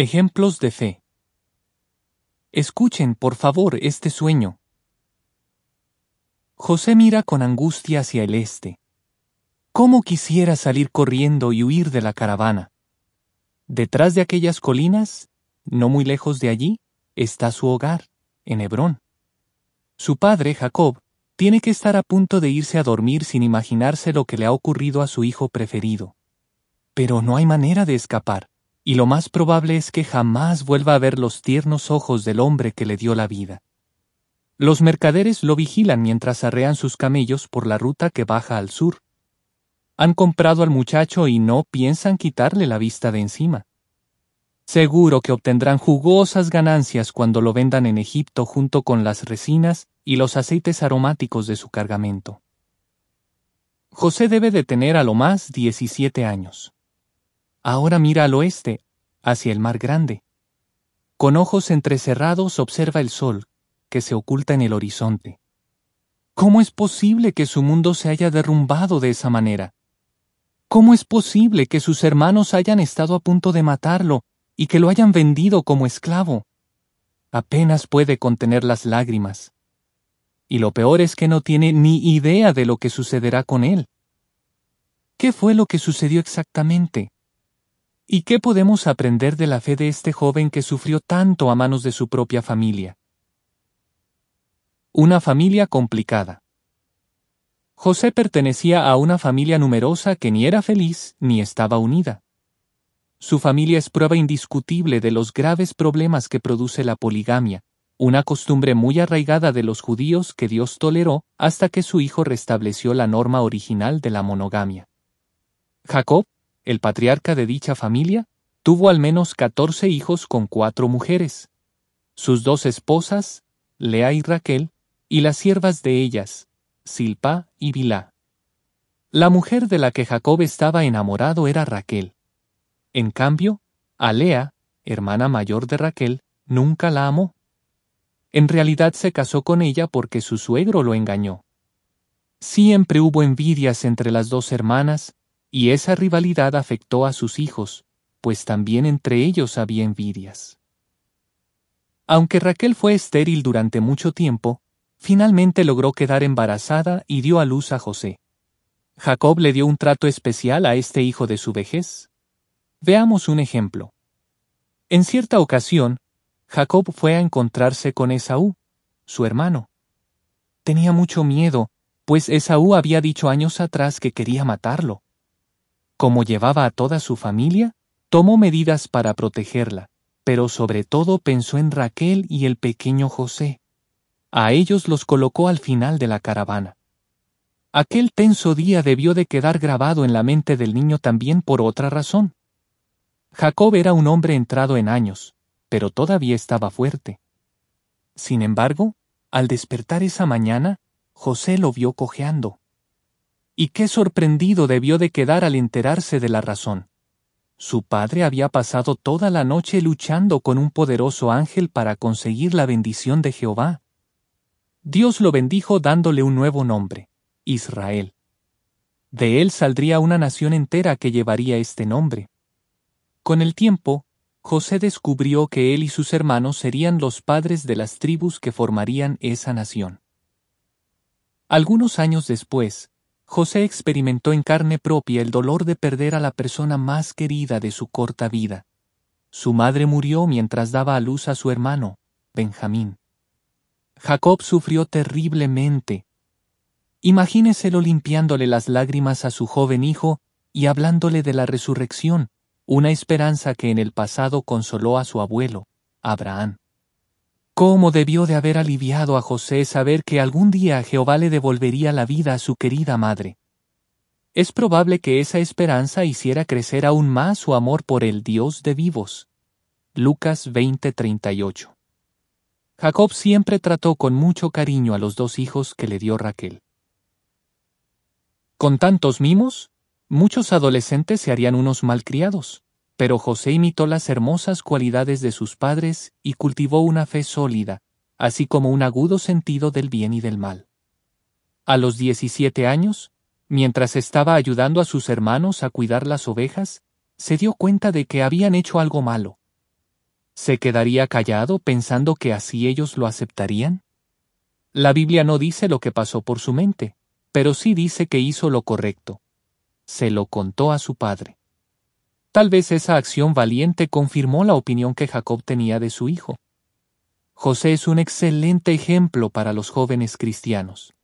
Ejemplos de fe. Escuchen, por favor, este sueño. José mira con angustia hacia el este. ¿Cómo quisiera salir corriendo y huir de la caravana? Detrás de aquellas colinas, no muy lejos de allí, está su hogar, en Hebrón. Su padre, Jacob, tiene que estar a punto de irse a dormir sin imaginarse lo que le ha ocurrido a su hijo preferido. Pero no hay manera de escapar y lo más probable es que jamás vuelva a ver los tiernos ojos del hombre que le dio la vida. Los mercaderes lo vigilan mientras arrean sus camellos por la ruta que baja al sur. Han comprado al muchacho y no piensan quitarle la vista de encima. Seguro que obtendrán jugosas ganancias cuando lo vendan en Egipto junto con las resinas y los aceites aromáticos de su cargamento. José debe de tener a lo más 17 años. Ahora mira al oeste, hacia el mar grande. Con ojos entrecerrados observa el sol, que se oculta en el horizonte. ¿Cómo es posible que su mundo se haya derrumbado de esa manera? ¿Cómo es posible que sus hermanos hayan estado a punto de matarlo y que lo hayan vendido como esclavo? Apenas puede contener las lágrimas. Y lo peor es que no tiene ni idea de lo que sucederá con él. ¿Qué fue lo que sucedió exactamente? ¿Y qué podemos aprender de la fe de este joven que sufrió tanto a manos de su propia familia? Una familia complicada. José pertenecía a una familia numerosa que ni era feliz ni estaba unida. Su familia es prueba indiscutible de los graves problemas que produce la poligamia, una costumbre muy arraigada de los judíos que Dios toleró hasta que su hijo restableció la norma original de la monogamia. Jacob, el patriarca de dicha familia, tuvo al menos 14 hijos con cuatro mujeres. Sus dos esposas, Lea y Raquel, y las siervas de ellas, Silpa y Bilá. La mujer de la que Jacob estaba enamorado era Raquel. En cambio, a Lea, hermana mayor de Raquel, nunca la amó. En realidad se casó con ella porque su suegro lo engañó. Siempre hubo envidias entre las dos hermanas, y esa rivalidad afectó a sus hijos, pues también entre ellos había envidias. Aunque Raquel fue estéril durante mucho tiempo, finalmente logró quedar embarazada y dio a luz a José. Jacob le dio un trato especial a este hijo de su vejez. Veamos un ejemplo. En cierta ocasión, Jacob fue a encontrarse con Esaú, su hermano. Tenía mucho miedo, pues Esaú había dicho años atrás que quería matarlo como llevaba a toda su familia, tomó medidas para protegerla, pero sobre todo pensó en Raquel y el pequeño José. A ellos los colocó al final de la caravana. Aquel tenso día debió de quedar grabado en la mente del niño también por otra razón. Jacob era un hombre entrado en años, pero todavía estaba fuerte. Sin embargo, al despertar esa mañana, José lo vio cojeando y qué sorprendido debió de quedar al enterarse de la razón. Su padre había pasado toda la noche luchando con un poderoso ángel para conseguir la bendición de Jehová. Dios lo bendijo dándole un nuevo nombre, Israel. De él saldría una nación entera que llevaría este nombre. Con el tiempo, José descubrió que él y sus hermanos serían los padres de las tribus que formarían esa nación. Algunos años después, José experimentó en carne propia el dolor de perder a la persona más querida de su corta vida. Su madre murió mientras daba a luz a su hermano, Benjamín. Jacob sufrió terriblemente. Imagíneselo limpiándole las lágrimas a su joven hijo y hablándole de la resurrección, una esperanza que en el pasado consoló a su abuelo, Abraham. Cómo debió de haber aliviado a José saber que algún día Jehová le devolvería la vida a su querida madre. Es probable que esa esperanza hiciera crecer aún más su amor por el Dios de vivos. Lucas 20:38 Jacob siempre trató con mucho cariño a los dos hijos que le dio Raquel. Con tantos mimos, muchos adolescentes se harían unos malcriados. Pero José imitó las hermosas cualidades de sus padres y cultivó una fe sólida, así como un agudo sentido del bien y del mal. A los 17 años, mientras estaba ayudando a sus hermanos a cuidar las ovejas, se dio cuenta de que habían hecho algo malo. ¿Se quedaría callado pensando que así ellos lo aceptarían? La Biblia no dice lo que pasó por su mente, pero sí dice que hizo lo correcto. Se lo contó a su padre. Tal vez esa acción valiente confirmó la opinión que Jacob tenía de su hijo. José es un excelente ejemplo para los jóvenes cristianos.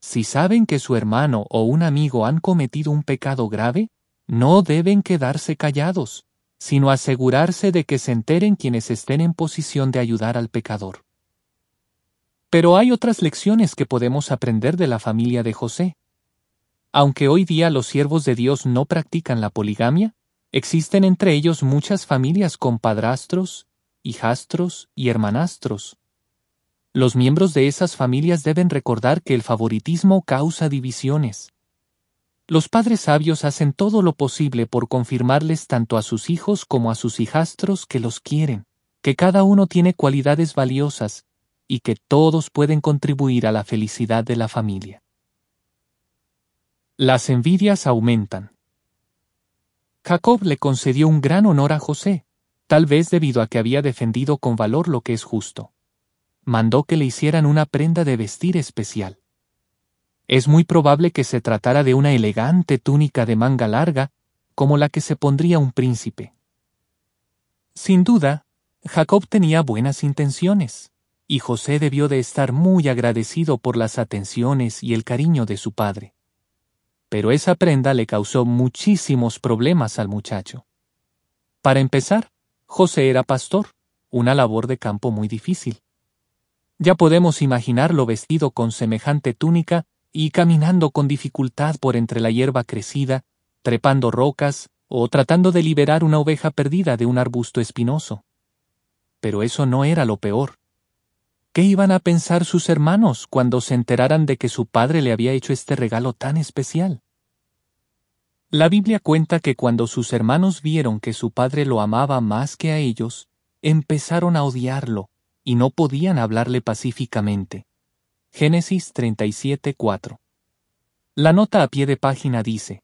Si saben que su hermano o un amigo han cometido un pecado grave, no deben quedarse callados, sino asegurarse de que se enteren quienes estén en posición de ayudar al pecador. Pero hay otras lecciones que podemos aprender de la familia de José. Aunque hoy día los siervos de Dios no practican la poligamia, Existen entre ellos muchas familias con padrastros, hijastros y hermanastros. Los miembros de esas familias deben recordar que el favoritismo causa divisiones. Los padres sabios hacen todo lo posible por confirmarles tanto a sus hijos como a sus hijastros que los quieren, que cada uno tiene cualidades valiosas, y que todos pueden contribuir a la felicidad de la familia. Las envidias aumentan. Jacob le concedió un gran honor a José, tal vez debido a que había defendido con valor lo que es justo. Mandó que le hicieran una prenda de vestir especial. Es muy probable que se tratara de una elegante túnica de manga larga, como la que se pondría un príncipe. Sin duda, Jacob tenía buenas intenciones, y José debió de estar muy agradecido por las atenciones y el cariño de su padre pero esa prenda le causó muchísimos problemas al muchacho. Para empezar, José era pastor, una labor de campo muy difícil. Ya podemos imaginarlo vestido con semejante túnica y caminando con dificultad por entre la hierba crecida, trepando rocas o tratando de liberar una oveja perdida de un arbusto espinoso. Pero eso no era lo peor. ¿Qué iban a pensar sus hermanos cuando se enteraran de que su padre le había hecho este regalo tan especial? La Biblia cuenta que cuando sus hermanos vieron que su padre lo amaba más que a ellos, empezaron a odiarlo, y no podían hablarle pacíficamente. Génesis 37:4 La nota a pie de página dice,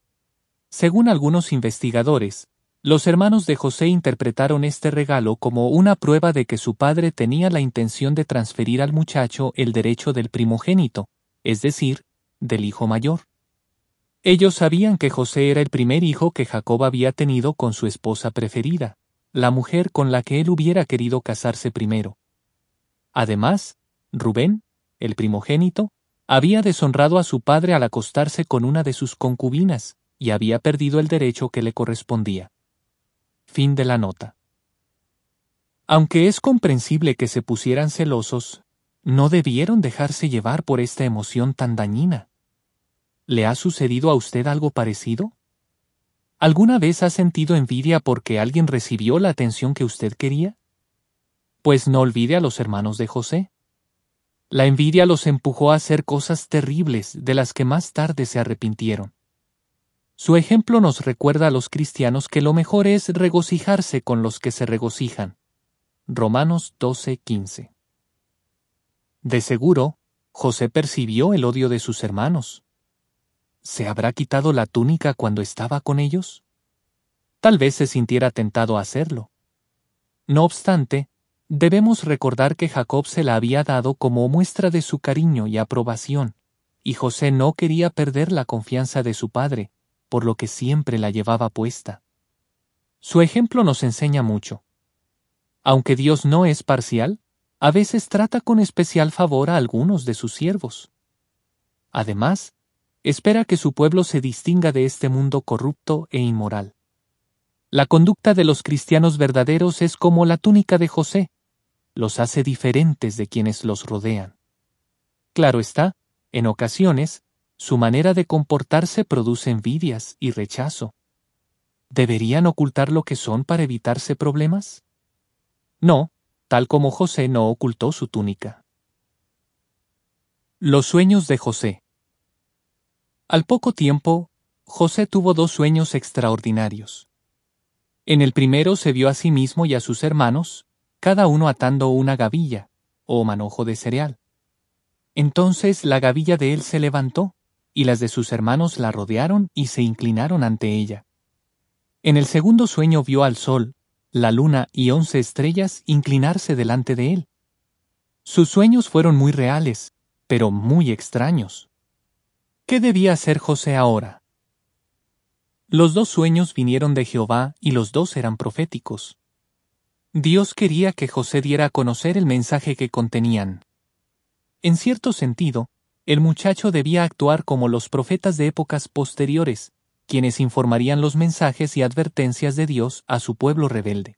Según algunos investigadores, los hermanos de José interpretaron este regalo como una prueba de que su padre tenía la intención de transferir al muchacho el derecho del primogénito, es decir, del hijo mayor. Ellos sabían que José era el primer hijo que Jacob había tenido con su esposa preferida, la mujer con la que él hubiera querido casarse primero. Además, Rubén, el primogénito, había deshonrado a su padre al acostarse con una de sus concubinas, y había perdido el derecho que le correspondía. Fin de la nota. Aunque es comprensible que se pusieran celosos, no debieron dejarse llevar por esta emoción tan dañina. ¿Le ha sucedido a usted algo parecido? ¿Alguna vez ha sentido envidia porque alguien recibió la atención que usted quería? Pues no olvide a los hermanos de José. La envidia los empujó a hacer cosas terribles de las que más tarde se arrepintieron. Su ejemplo nos recuerda a los cristianos que lo mejor es regocijarse con los que se regocijan. Romanos 12:15. De seguro, José percibió el odio de sus hermanos. ¿Se habrá quitado la túnica cuando estaba con ellos? Tal vez se sintiera tentado a hacerlo. No obstante, debemos recordar que Jacob se la había dado como muestra de su cariño y aprobación, y José no quería perder la confianza de su padre, por lo que siempre la llevaba puesta. Su ejemplo nos enseña mucho. Aunque Dios no es parcial, a veces trata con especial favor a algunos de sus siervos. Además, espera que su pueblo se distinga de este mundo corrupto e inmoral. La conducta de los cristianos verdaderos es como la túnica de José, los hace diferentes de quienes los rodean. Claro está, en ocasiones, su manera de comportarse produce envidias y rechazo. ¿Deberían ocultar lo que son para evitarse problemas? No, tal como José no ocultó su túnica. Los sueños de José. Al poco tiempo, José tuvo dos sueños extraordinarios. En el primero se vio a sí mismo y a sus hermanos, cada uno atando una gavilla, o manojo de cereal. Entonces la gavilla de él se levantó, y las de sus hermanos la rodearon y se inclinaron ante ella. En el segundo sueño vio al sol, la luna y once estrellas inclinarse delante de él. Sus sueños fueron muy reales, pero muy extraños. ¿Qué debía hacer José ahora? Los dos sueños vinieron de Jehová y los dos eran proféticos. Dios quería que José diera a conocer el mensaje que contenían. En cierto sentido, el muchacho debía actuar como los profetas de épocas posteriores, quienes informarían los mensajes y advertencias de Dios a su pueblo rebelde.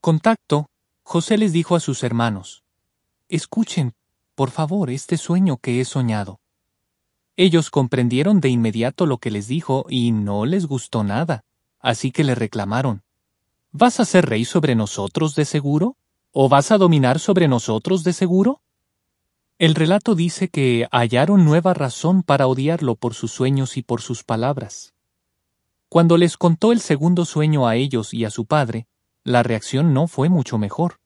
Contacto, José les dijo a sus hermanos. Escuchen, por favor, este sueño que he soñado. Ellos comprendieron de inmediato lo que les dijo y no les gustó nada, así que le reclamaron. ¿Vas a ser rey sobre nosotros de seguro? ¿O vas a dominar sobre nosotros de seguro? El relato dice que hallaron nueva razón para odiarlo por sus sueños y por sus palabras. Cuando les contó el segundo sueño a ellos y a su padre, la reacción no fue mucho mejor.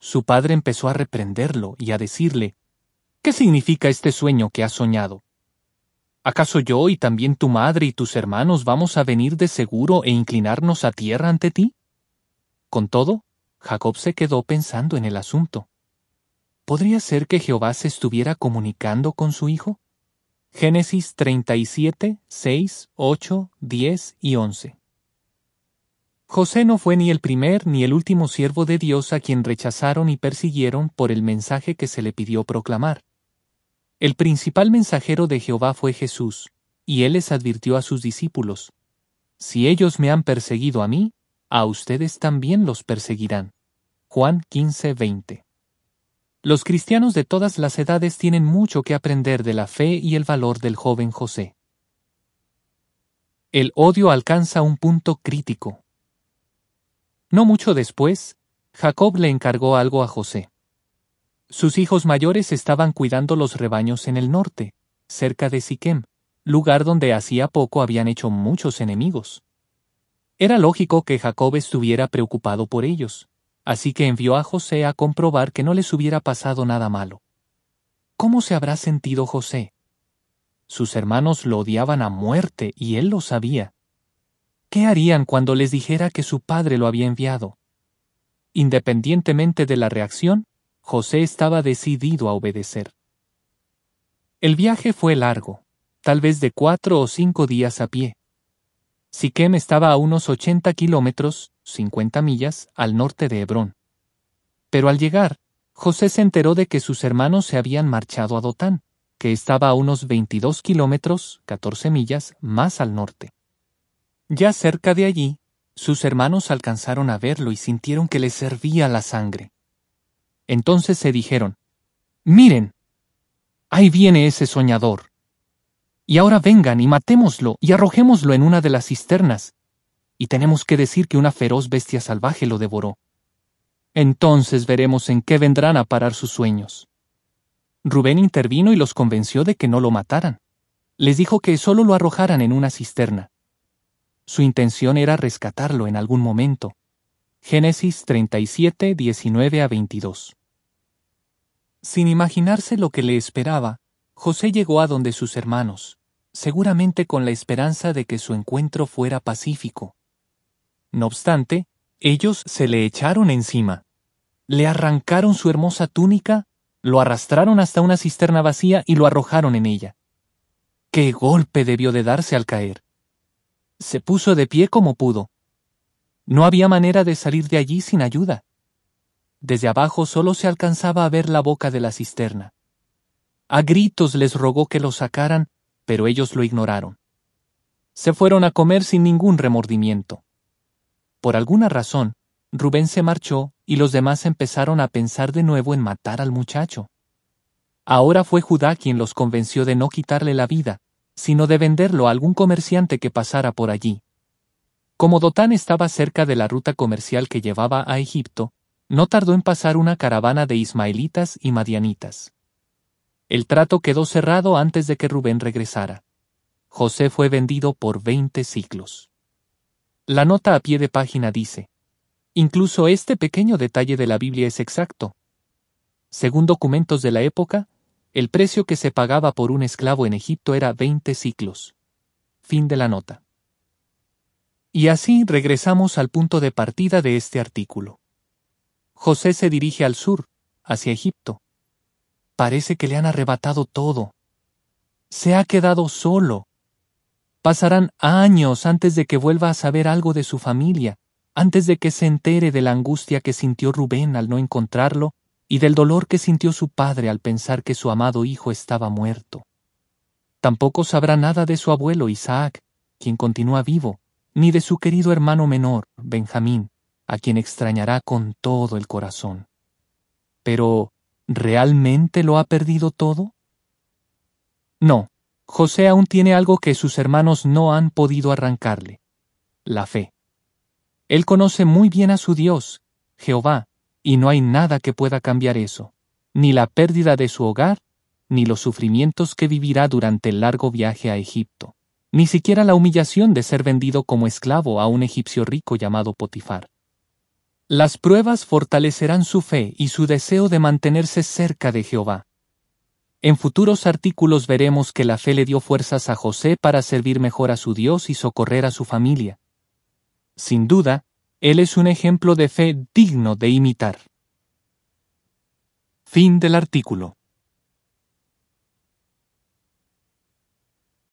Su padre empezó a reprenderlo y a decirle, ¿Qué significa este sueño que has soñado? ¿Acaso yo y también tu madre y tus hermanos vamos a venir de seguro e inclinarnos a tierra ante ti? Con todo, Jacob se quedó pensando en el asunto. ¿Podría ser que Jehová se estuviera comunicando con su Hijo? Génesis 37, 6, 8, 10 y 11. José no fue ni el primer ni el último siervo de Dios a quien rechazaron y persiguieron por el mensaje que se le pidió proclamar. El principal mensajero de Jehová fue Jesús, y él les advirtió a sus discípulos, Si ellos me han perseguido a mí, a ustedes también los perseguirán. Juan 15, 20. Los cristianos de todas las edades tienen mucho que aprender de la fe y el valor del joven José. El odio alcanza un punto crítico. No mucho después, Jacob le encargó algo a José. Sus hijos mayores estaban cuidando los rebaños en el norte, cerca de Siquem, lugar donde hacía poco habían hecho muchos enemigos. Era lógico que Jacob estuviera preocupado por ellos. Así que envió a José a comprobar que no les hubiera pasado nada malo. ¿Cómo se habrá sentido José? Sus hermanos lo odiaban a muerte y él lo sabía. ¿Qué harían cuando les dijera que su padre lo había enviado? Independientemente de la reacción, José estaba decidido a obedecer. El viaje fue largo, tal vez de cuatro o cinco días a pie. Siquem estaba a unos ochenta kilómetros, 50 millas, al norte de Hebrón. Pero al llegar, José se enteró de que sus hermanos se habían marchado a Dotán, que estaba a unos 22 kilómetros, 14 millas, más al norte. Ya cerca de allí, sus hermanos alcanzaron a verlo y sintieron que les servía la sangre. Entonces se dijeron, Miren, ahí viene ese soñador. Y ahora vengan y matémoslo y arrojémoslo en una de las cisternas, y tenemos que decir que una feroz bestia salvaje lo devoró. Entonces veremos en qué vendrán a parar sus sueños. Rubén intervino y los convenció de que no lo mataran. Les dijo que solo lo arrojaran en una cisterna. Su intención era rescatarlo en algún momento. Génesis 37, 19 a 22. Sin imaginarse lo que le esperaba, José llegó a donde sus hermanos, seguramente con la esperanza de que su encuentro fuera pacífico. No obstante, ellos se le echaron encima. Le arrancaron su hermosa túnica, lo arrastraron hasta una cisterna vacía y lo arrojaron en ella. ¡Qué golpe debió de darse al caer! Se puso de pie como pudo. No había manera de salir de allí sin ayuda. Desde abajo solo se alcanzaba a ver la boca de la cisterna. A gritos les rogó que lo sacaran, pero ellos lo ignoraron. Se fueron a comer sin ningún remordimiento. Por alguna razón, Rubén se marchó y los demás empezaron a pensar de nuevo en matar al muchacho. Ahora fue Judá quien los convenció de no quitarle la vida, sino de venderlo a algún comerciante que pasara por allí. Como Dotán estaba cerca de la ruta comercial que llevaba a Egipto, no tardó en pasar una caravana de ismaelitas y madianitas. El trato quedó cerrado antes de que Rubén regresara. José fue vendido por veinte siglos. La nota a pie de página dice, incluso este pequeño detalle de la Biblia es exacto. Según documentos de la época, el precio que se pagaba por un esclavo en Egipto era 20 ciclos. Fin de la nota. Y así regresamos al punto de partida de este artículo. José se dirige al sur, hacia Egipto. Parece que le han arrebatado todo. Se ha quedado solo. Pasarán años antes de que vuelva a saber algo de su familia, antes de que se entere de la angustia que sintió Rubén al no encontrarlo y del dolor que sintió su padre al pensar que su amado hijo estaba muerto. Tampoco sabrá nada de su abuelo Isaac, quien continúa vivo, ni de su querido hermano menor, Benjamín, a quien extrañará con todo el corazón. Pero, ¿realmente lo ha perdido todo? No, José aún tiene algo que sus hermanos no han podido arrancarle, la fe. Él conoce muy bien a su Dios, Jehová, y no hay nada que pueda cambiar eso, ni la pérdida de su hogar, ni los sufrimientos que vivirá durante el largo viaje a Egipto, ni siquiera la humillación de ser vendido como esclavo a un egipcio rico llamado Potifar. Las pruebas fortalecerán su fe y su deseo de mantenerse cerca de Jehová. En futuros artículos veremos que la fe le dio fuerzas a José para servir mejor a su Dios y socorrer a su familia. Sin duda, él es un ejemplo de fe digno de imitar. Fin del artículo.